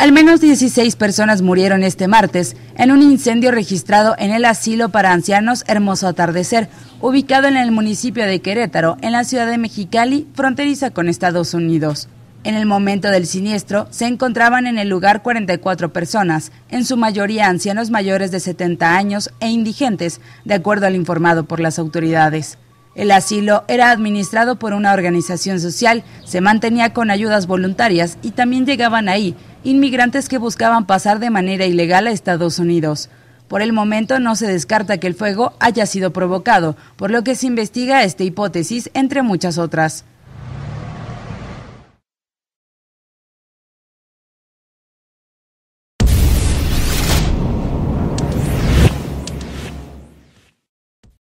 Al menos 16 personas murieron este martes en un incendio registrado en el asilo para ancianos Hermoso Atardecer, ubicado en el municipio de Querétaro, en la ciudad de Mexicali, fronteriza con Estados Unidos. En el momento del siniestro se encontraban en el lugar 44 personas, en su mayoría ancianos mayores de 70 años e indigentes, de acuerdo al informado por las autoridades. El asilo era administrado por una organización social, se mantenía con ayudas voluntarias y también llegaban ahí inmigrantes que buscaban pasar de manera ilegal a Estados Unidos. Por el momento no se descarta que el fuego haya sido provocado, por lo que se investiga esta hipótesis entre muchas otras.